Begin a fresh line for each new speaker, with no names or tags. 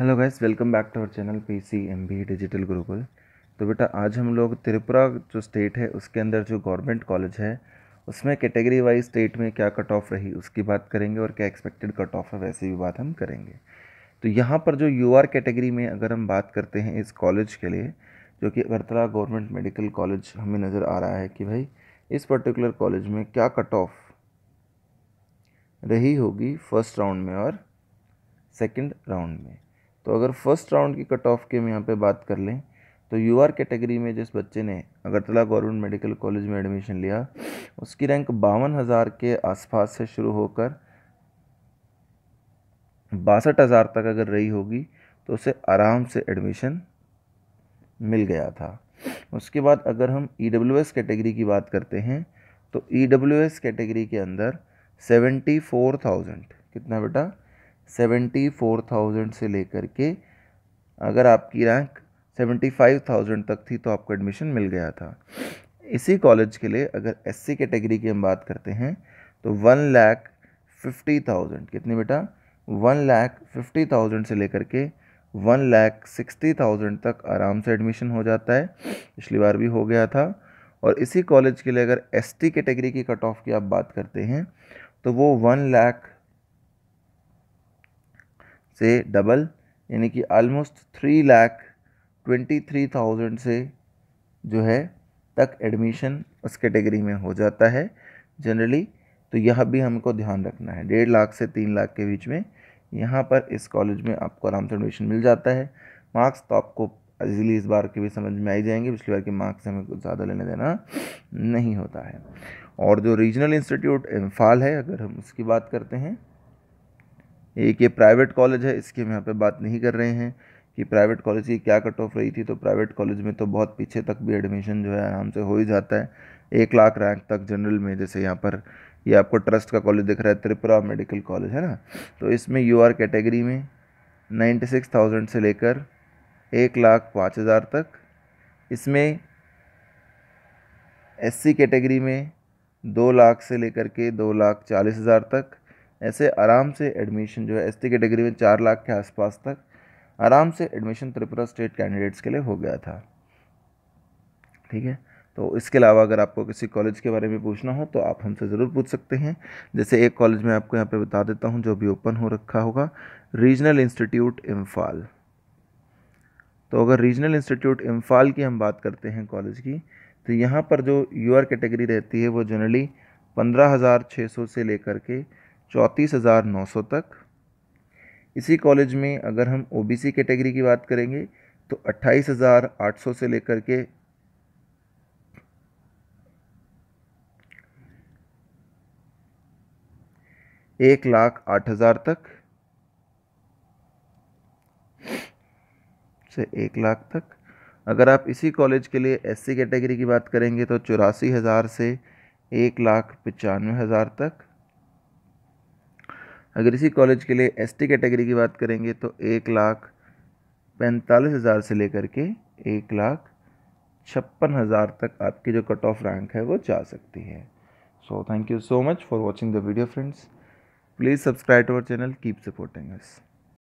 hello guys welcome back to our channel P C M B digital Gurukul तो बेटा आज हम लोग त्रिपुरा जो स्टेट है उसके अंदर जो गवर्नमेंट कॉलेज है उसमें कैटेगरी वाइज स्टेट में क्या कट ऑफ रही उसकी बात करेंगे और क्या एक्सपेक्टेड कट ऑफ है वैसी भी बात हम करेंगे तो यहाँ पर जो यू आर कैटेगरी में अगर हम बात करते हैं इस कॉलेज के लिए जो कि अगरतला गवर्नमेंट मेडिकल कॉलेज हमें नज़र आ रहा है कि भाई इस पर्टिकुलर कॉलेज में क्या कट ऑफ रही होगी फर्स्ट राउंड में और सेकेंड राउंड में तो अगर फर्स्ट राउंड की कट ऑफ की हम यहाँ पर बात कर लें तो यू आर कैटेगरी में जिस बच्चे ने अगरतला गवर्नमेंट मेडिकल कॉलेज में एडमिशन लिया उसकी रैंक बावन हज़ार के आसपास से शुरू होकर बासठ हज़ार तक अगर रही होगी तो उसे आराम से एडमिशन मिल गया था उसके बाद अगर हम ई e कैटेगरी की बात करते हैं तो ई e कैटेगरी के अंदर सेवेंटी फोर थाउजेंड कितना बेटा सेवेंटी फोर थाउजेंड से लेकर के अगर आपकी रैंक सेवेंटी फाइव थाउजेंड तक थी तो आपको एडमिशन मिल गया था इसी कॉलेज के लिए अगर एस सी कैटेगरी की हम बात करते हैं तो वन लैख फिफ्टी थाउजेंड कितनी बेटा वन लाख फिफ्टी थाउजेंड से लेकर के वन लाख सिक्सटी थाउजेंड तक आराम से एडमिशन हो जाता है पिछली बार भी हो गया था और इसी कॉलेज के लिए अगर एस टी कैटेगरी की कट ऑफ की आप बात करते हैं तो वो वन लाख से डबल यानी कि almost three lakh twenty three thousand से जो है तक एडमिशन उस कैटेगरी में हो जाता है जनरली तो यह भी हमको ध्यान रखना है डेढ़ लाख से तीन लाख के बीच में यहाँ पर इस कॉलेज में आपको आराम से एडमिशन मिल जाता है मार्क्स तो आपको ईजिली इस बार के भी समझ में आई जाएंगे पिछली बार के मार्क्स हमें कुछ ज़्यादा लेने देना नहीं होता है और जो रीजनल इंस्टीट्यूट इम्फाल है अगर हम उसकी बात करते हैं एक ये प्राइवेट कॉलेज है इसकी हम यहाँ पे बात नहीं कर रहे हैं कि प्राइवेट कॉलेज की क्या कट ऑफ रही थी तो प्राइवेट कॉलेज में तो बहुत पीछे तक भी एडमिशन जो है आराम से हो ही जाता है एक लाख रैंक तक जनरल में जैसे यहाँ पर ये आपको ट्रस्ट का कॉलेज दिख रहा है त्रिपुरा मेडिकल कॉलेज है ना तो इसमें यू आर कैटेगरी में नाइन्टी सिक्स थाउजेंड से लेकर एक लाख पाँच हज़ार तक इसमें एससी कैटेगरी में दो लाख से लेकर के दो लाख चालीस हज़ार तक ऐसे आराम से एडमिशन जो है एस कैटेगरी में चार लाख के आसपास तक आराम से एडमिशन त्रिपुरा स्टेट कैंडिडेट्स के लिए हो गया था ठीक है तो इसके अलावा अगर आपको किसी कॉलेज के बारे में पूछना हो तो आप हमसे ज़रूर पूछ सकते हैं जैसे एक कॉलेज में आपको यहाँ पे बता देता हूँ जो भी ओपन हो रखा होगा रीजनल इंस्टीट्यूट इम्फाल तो अगर रीजनल इंस्टीट्यूट इम्फाल की हम बात करते हैं कॉलेज की तो यहाँ पर जो यूआर कैटेगरी रहती है वो जनरली पंद्रह हज़ार छः सौ से लेकर के चौंतीस हज़ार नौ सौ तक इसी कॉलेज में अगर हम ओबीसी कैटेगरी की बात करेंगे तो अट्ठाईस हज़ार आठ सौ से लेकर के एक लाख आठ हज़ार तक से एक लाख तक अगर आप इसी कॉलेज के लिए एससी कैटेगरी की बात करेंगे तो चौरासी हज़ार से एक लाख पचानवे हज़ार तक अगर इसी कॉलेज के लिए एस कैटेगरी की बात करेंगे तो एक लाख पैंतालीस हज़ार से लेकर के एक लाख छप्पन हज़ार तक आपकी जो कट ऑफ रैंक है वो जा सकती है so thank you so much for watching the video friends please subscribe to our channel keep supporting us